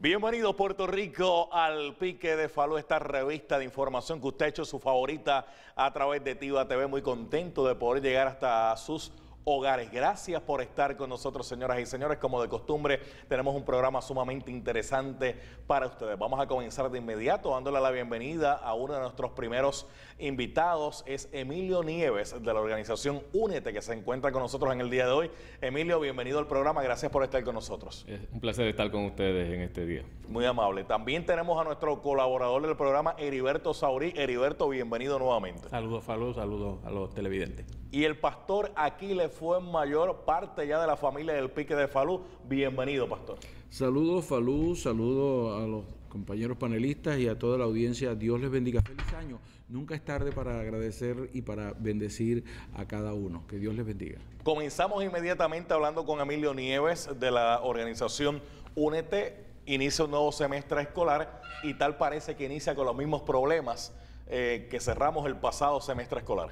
Bienvenido Puerto Rico al Pique de Falú, esta revista de información que usted ha hecho su favorita a través de Tiva TV. Muy contento de poder llegar hasta sus hogares. Gracias por estar con nosotros, señoras y señores. Como de costumbre, tenemos un programa sumamente interesante para ustedes. Vamos a comenzar de inmediato dándole la bienvenida a uno de nuestros primeros invitados. Es Emilio Nieves de la organización Únete, que se encuentra con nosotros en el día de hoy. Emilio, bienvenido al programa. Gracias por estar con nosotros. Es un placer estar con ustedes en este día. Muy amable. También tenemos a nuestro colaborador del programa, Heriberto Saurí. Heriberto, bienvenido nuevamente. Saludos, saludos, saludos a los televidentes. Y el pastor aquí le fue mayor parte ya de la familia del pique de Falú. Bienvenido, pastor. Saludos, Falú, saludos a los compañeros panelistas y a toda la audiencia. Dios les bendiga. Feliz año. Nunca es tarde para agradecer y para bendecir a cada uno. Que Dios les bendiga. Comenzamos inmediatamente hablando con Emilio Nieves de la organización Únete. Inicia un nuevo semestre escolar y tal parece que inicia con los mismos problemas eh, que cerramos el pasado semestre escolar.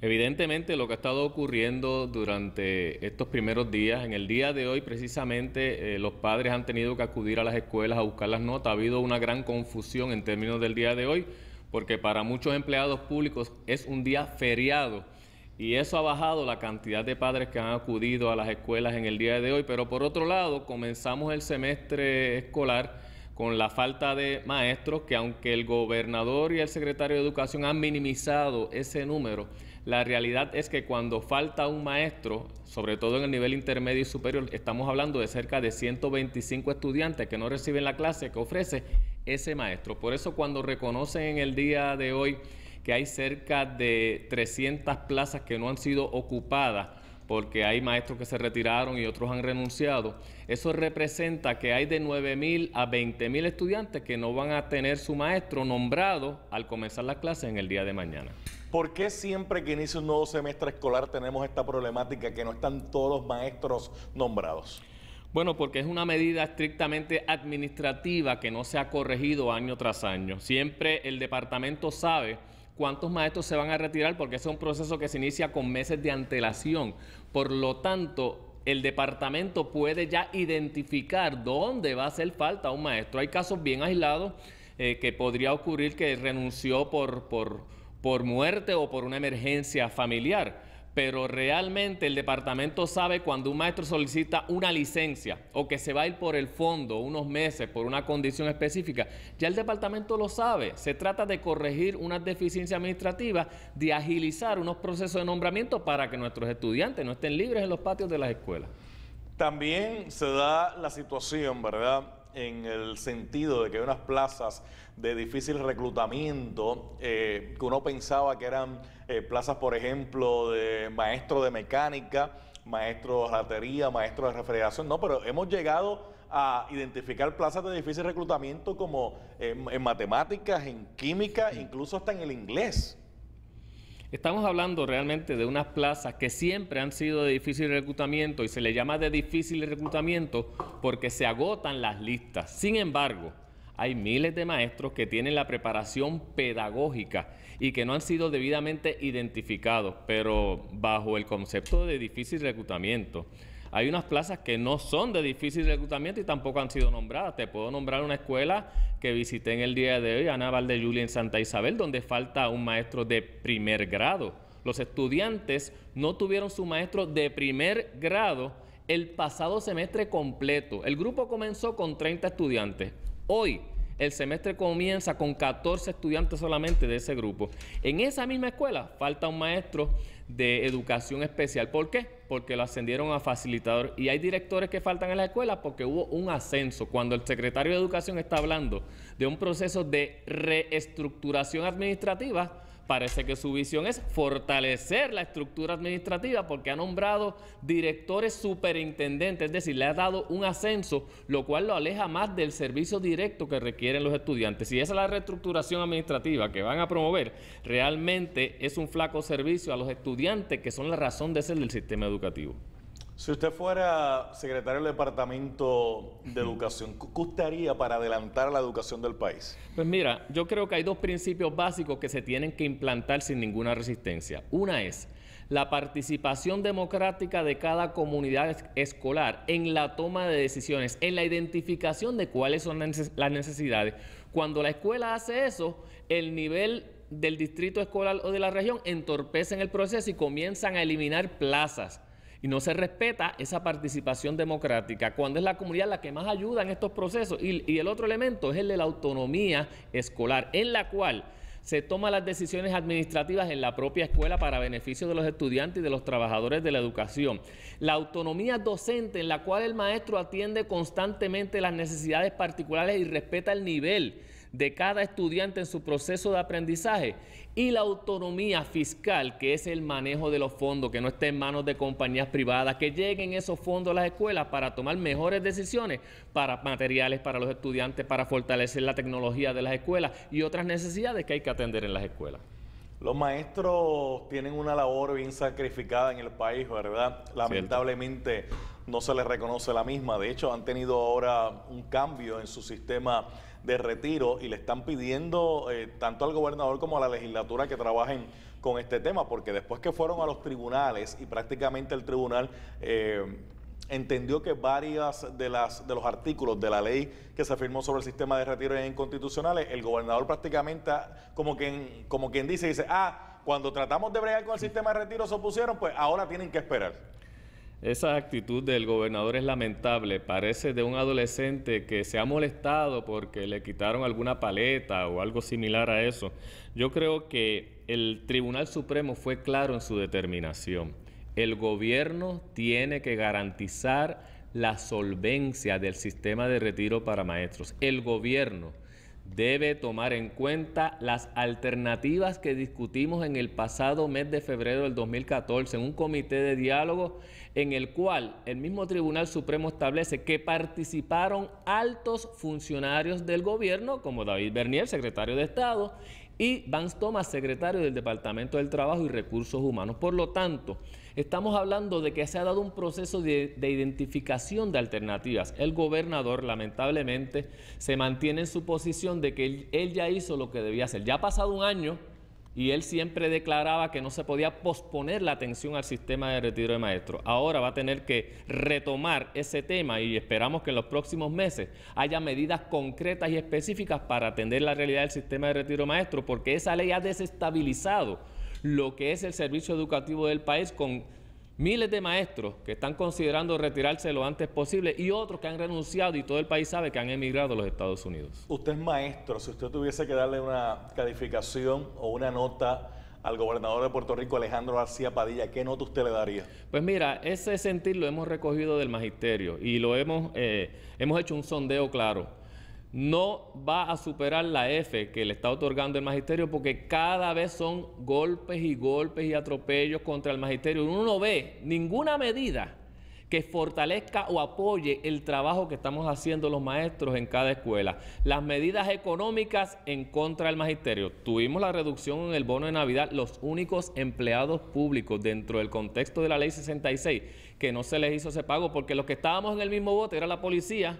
Evidentemente lo que ha estado ocurriendo durante estos primeros días, en el día de hoy precisamente eh, los padres han tenido que acudir a las escuelas a buscar las notas, ha habido una gran confusión en términos del día de hoy, porque para muchos empleados públicos es un día feriado y eso ha bajado la cantidad de padres que han acudido a las escuelas en el día de hoy, pero por otro lado comenzamos el semestre escolar con la falta de maestros, que aunque el gobernador y el secretario de Educación han minimizado ese número, la realidad es que cuando falta un maestro, sobre todo en el nivel intermedio y superior, estamos hablando de cerca de 125 estudiantes que no reciben la clase que ofrece ese maestro. Por eso cuando reconocen en el día de hoy que hay cerca de 300 plazas que no han sido ocupadas, porque hay maestros que se retiraron y otros han renunciado. Eso representa que hay de 9.000 a 20.000 estudiantes que no van a tener su maestro nombrado al comenzar las clases en el día de mañana. ¿Por qué siempre que inicia un nuevo semestre escolar tenemos esta problemática que no están todos los maestros nombrados? Bueno, porque es una medida estrictamente administrativa que no se ha corregido año tras año. Siempre el departamento sabe cuántos maestros se van a retirar, porque es un proceso que se inicia con meses de antelación. Por lo tanto, el departamento puede ya identificar dónde va a hacer falta un maestro. Hay casos bien aislados eh, que podría ocurrir que renunció por, por, por muerte o por una emergencia familiar pero realmente el departamento sabe cuando un maestro solicita una licencia o que se va a ir por el fondo unos meses por una condición específica, ya el departamento lo sabe. Se trata de corregir una deficiencia administrativa, de agilizar unos procesos de nombramiento para que nuestros estudiantes no estén libres en los patios de las escuelas. También se da la situación, ¿verdad? en el sentido de que hay unas plazas de difícil reclutamiento eh, que uno pensaba que eran eh, plazas, por ejemplo, de maestro de mecánica, maestro de ratería, maestro de refrigeración. No, pero hemos llegado a identificar plazas de difícil reclutamiento como en matemáticas, en química, incluso hasta en el inglés. Estamos hablando realmente de unas plazas que siempre han sido de difícil reclutamiento y se le llama de difícil reclutamiento porque se agotan las listas. Sin embargo, hay miles de maestros que tienen la preparación pedagógica y que no han sido debidamente identificados, pero bajo el concepto de difícil reclutamiento. Hay unas plazas que no son de difícil reclutamiento y tampoco han sido nombradas. Te puedo nombrar una escuela que visité en el día de hoy, Ana Valde en Santa Isabel, donde falta un maestro de primer grado. Los estudiantes no tuvieron su maestro de primer grado el pasado semestre completo. El grupo comenzó con 30 estudiantes. Hoy el semestre comienza con 14 estudiantes solamente de ese grupo. En esa misma escuela falta un maestro de educación especial. ¿Por qué? Porque lo ascendieron a facilitador. Y hay directores que faltan en la escuela porque hubo un ascenso. Cuando el secretario de Educación está hablando de un proceso de reestructuración administrativa, Parece que su visión es fortalecer la estructura administrativa porque ha nombrado directores superintendentes, es decir, le ha dado un ascenso, lo cual lo aleja más del servicio directo que requieren los estudiantes. Si esa es la reestructuración administrativa que van a promover, realmente es un flaco servicio a los estudiantes que son la razón de ser del sistema educativo. Si usted fuera secretario del Departamento de Educación, ¿qué usted haría para adelantar la educación del país? Pues mira, yo creo que hay dos principios básicos que se tienen que implantar sin ninguna resistencia. Una es la participación democrática de cada comunidad escolar en la toma de decisiones, en la identificación de cuáles son las necesidades. Cuando la escuela hace eso, el nivel del distrito escolar o de la región entorpecen el proceso y comienzan a eliminar plazas y no se respeta esa participación democrática, cuando es la comunidad la que más ayuda en estos procesos. Y, el otro elemento es el de la autonomía escolar, en la cual se toman las decisiones administrativas en la propia escuela para beneficio de los estudiantes y de los trabajadores de la educación. La autonomía docente en la cual el maestro atiende constantemente las necesidades particulares y respeta el nivel de cada estudiante en su proceso de aprendizaje y la autonomía fiscal, que es el manejo de los fondos, que no esté en manos de compañías privadas, que lleguen esos fondos a las escuelas para tomar mejores decisiones para materiales para los estudiantes, para fortalecer la tecnología de las escuelas y otras necesidades que hay que atender en las escuelas. Los maestros tienen una labor bien sacrificada en el país, ¿verdad? Lamentablemente no se les reconoce la misma. De hecho, han tenido ahora un cambio en su sistema de retiro y le están pidiendo eh, tanto al gobernador como a la legislatura que trabajen con este tema, porque después que fueron a los tribunales y prácticamente el tribunal... Eh, entendió que varias de las de los artículos de la ley que se firmó sobre el sistema de retiro eran inconstitucionales, el gobernador prácticamente como quien como quien dice dice, "Ah, cuando tratamos de bregar con el sistema de retiro se opusieron, pues ahora tienen que esperar." Esa actitud del gobernador es lamentable, parece de un adolescente que se ha molestado porque le quitaron alguna paleta o algo similar a eso. Yo creo que el Tribunal Supremo fue claro en su determinación. El gobierno tiene que garantizar la solvencia del sistema de retiro para maestros. El gobierno debe tomar en cuenta las alternativas que discutimos en el pasado mes de febrero del 2014 en un comité de diálogo en el cual el mismo Tribunal Supremo establece que participaron altos funcionarios del gobierno como David Bernier, secretario de Estado, y Vance Thomas, secretario del Departamento del Trabajo y Recursos Humanos. Por lo tanto, estamos hablando de que se ha dado un proceso de, identificación de alternativas. El gobernador, lamentablemente, se mantiene en su posición de que él ya hizo lo que debía hacer. Ya ha pasado un año y él siempre declaraba que no se podía posponer la atención al sistema de retiro de maestros. Ahora va a tener que retomar ese tema y esperamos que en los próximos meses haya medidas concretas y específicas para atender la realidad del sistema de retiro de maestros, porque esa ley ha desestabilizado lo que es el servicio educativo del país con miles de maestros que están considerando retirarse lo antes posible y otros que han renunciado y todo el país sabe que han emigrado a los Estados Unidos. Usted es maestro, si usted tuviese que darle una calificación o una nota al gobernador de Puerto Rico, Alejandro García Padilla, ¿qué nota usted le daría? Pues mira, ese sentir lo hemos recogido del magisterio y lo hemos, eh, hemos hecho un sondeo claro no va a superar la F que le está otorgando el magisterio porque cada vez son golpes y golpes y atropellos contra el magisterio. Uno no ve ninguna medida que fortalezca o apoye el trabajo que estamos haciendo los maestros en cada escuela. Las medidas económicas en contra del magisterio. Tuvimos la reducción en el bono de Navidad, los únicos empleados públicos dentro del contexto de la ley 66 que no se les hizo ese pago porque los que estábamos en el mismo bote era la policía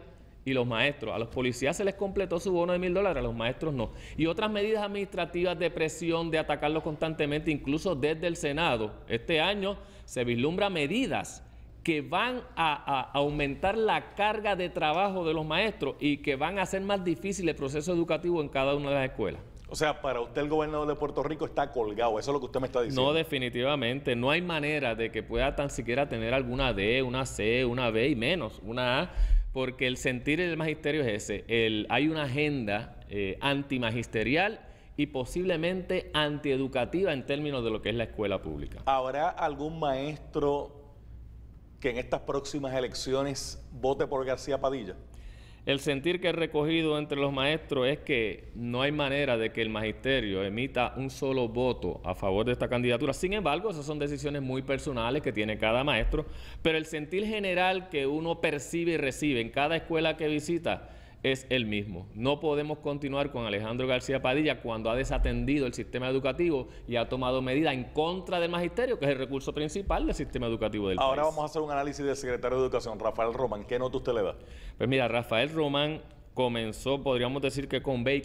y los maestros. A los policías se les completó su bono de mil dólares, a los maestros no. Y otras medidas administrativas de presión, de atacarlos constantemente, incluso desde el Senado. Este año se vislumbra medidas que van a, a, aumentar la carga de trabajo de los maestros y que van a hacer más difícil el proceso educativo en cada una de las escuelas. O sea, para usted el gobernador de Puerto Rico está colgado, eso es lo que usted me está diciendo. No, definitivamente, no hay manera de que pueda tan siquiera tener alguna D, una C, una B y menos, una A porque el sentir del magisterio es ese. El, hay una agenda eh, antimagisterial y posiblemente antieducativa en términos de lo que es la escuela pública. ¿Habrá algún maestro que en estas próximas elecciones vote por García Padilla? El sentir que he recogido entre los maestros es que no hay manera de que el magisterio emita un solo voto a favor de esta candidatura. Sin embargo, esas son decisiones muy personales que tiene cada maestro, pero el sentir general que uno percibe y recibe en cada escuela que visita es el mismo. No podemos continuar con Alejandro García Padilla cuando ha desatendido el sistema educativo y ha tomado medidas en contra del magisterio, que es el recurso principal del sistema educativo del país. Ahora vamos a hacer un análisis del secretario de Educación, Rafael Román. ¿Qué nota usted le da? Pues mira, Rafael Román comenzó, podríamos decir que con B y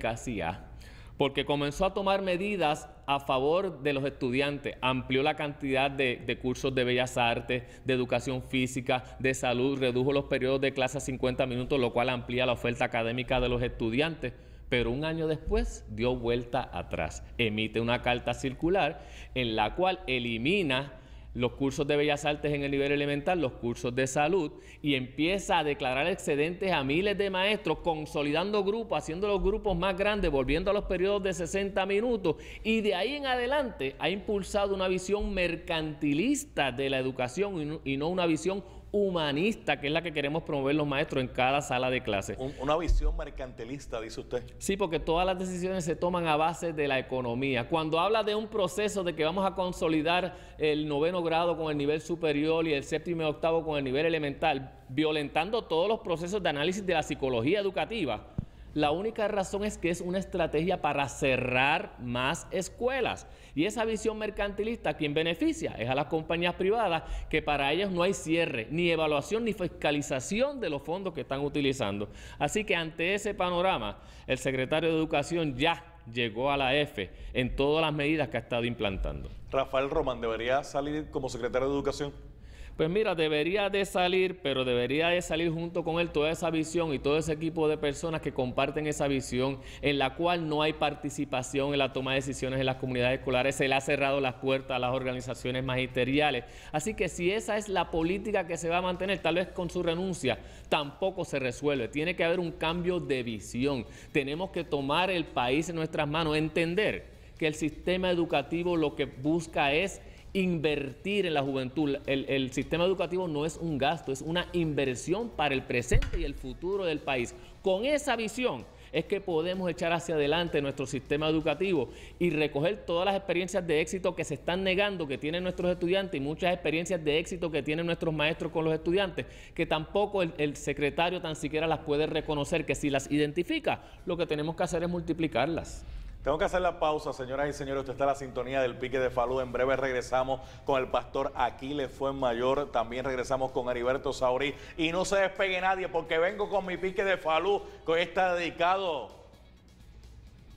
porque comenzó a tomar medidas a favor de los estudiantes, amplió la cantidad de, cursos de bellas artes, de educación física, de salud, redujo los periodos de clase a 50 minutos, lo cual amplía la oferta académica de los estudiantes. Pero un año después dio vuelta atrás, emite una carta circular en la cual elimina los cursos de bellas artes en el nivel elemental, los cursos de salud, y empieza a declarar excedentes a miles de maestros, consolidando grupos, haciendo los grupos más grandes, volviendo a los periodos de 60 minutos, y de ahí en adelante ha impulsado una visión mercantilista de la educación y no, y no una visión humanista, que es la que queremos promover los maestros en cada sala de clase. una visión mercantilista, dice usted. Sí, porque todas las decisiones se toman a base de la economía. Cuando habla de un proceso de que vamos a consolidar el noveno grado con el nivel superior y el séptimo y octavo con el nivel elemental, violentando todos los procesos de análisis de la psicología educativa, la única razón es que es una estrategia para cerrar más escuelas. Y esa visión mercantilista, quien quién beneficia? Es a las compañías privadas, que para ellas no hay cierre, ni evaluación, ni fiscalización de los fondos que están utilizando. Así que ante ese panorama, el secretario de Educación ya llegó a la F en todas las medidas que ha estado implantando. Rafael Román debería salir como secretario de Educación. Pues mira, debería de salir, pero debería de salir junto con él toda esa visión y todo ese equipo de personas que comparten esa visión, en la cual no hay participación en la toma de decisiones en las comunidades escolares, se le ha cerrado las puertas a las organizaciones magisteriales. Así que si esa es la política que se va a mantener, tal vez con su renuncia, tampoco se resuelve. Tiene que haber un cambio de visión. Tenemos que tomar el país en nuestras manos, entender que el sistema educativo lo que busca es invertir en la juventud. El, sistema educativo no es un gasto, es una inversión para el presente y el futuro del país. Con esa visión es que podemos echar hacia adelante nuestro sistema educativo y recoger todas las experiencias de éxito que se están negando que tienen nuestros estudiantes y muchas experiencias de éxito que tienen nuestros maestros con los estudiantes, que tampoco el secretario tan siquiera las puede reconocer, que si las identifica, lo que tenemos que hacer es multiplicarlas. Tengo que hacer la pausa, señoras y señores. Usted está en la sintonía del pique de Falú. En breve regresamos con el pastor Aquiles Fuenmayor. También regresamos con Heriberto Saurí. Y no se despegue nadie porque vengo con mi pique de Falú, que hoy está dedicado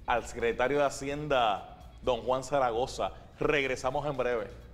al secretario de Hacienda, don Juan Zaragoza. Regresamos en breve.